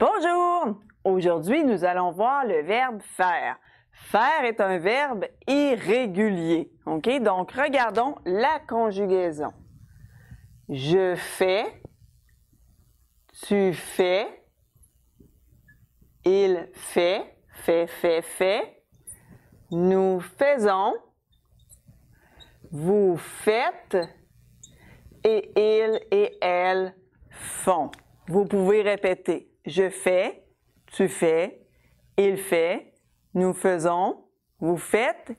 Bonjour! Aujourd'hui, nous allons voir le verbe faire. Faire est un verbe irrégulier. OK? Donc, regardons la conjugaison. Je fais, tu fais, il fait, fait, fait, fait, nous faisons, vous faites et il et elle font. Vous pouvez répéter. Je fais, tu fais, il fait, nous faisons, vous faites,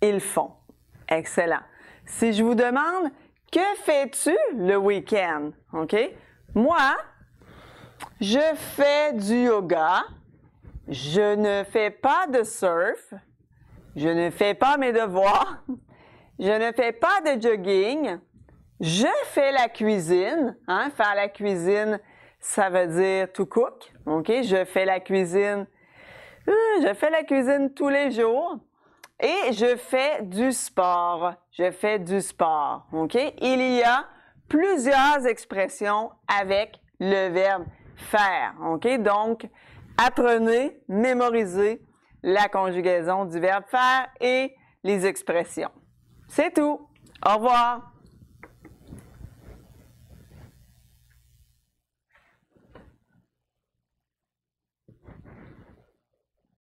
ils font. Excellent. Si je vous demande que fais-tu le week-end, ok? Moi, je fais du yoga. Je ne fais pas de surf. Je ne fais pas mes devoirs. Je ne fais pas de jogging. Je fais la cuisine. Hein, faire la cuisine, ça veut dire to cook. Je fais la cuisine. Euh, je fais la cuisine tous les jours. Et je fais du sport. Je fais du sport. Il y a plusieurs expressions avec le verbe faire. OK? Donc, apprenez, mémorisez la conjugaison du verbe faire et les expressions. C'est tout. Au revoir.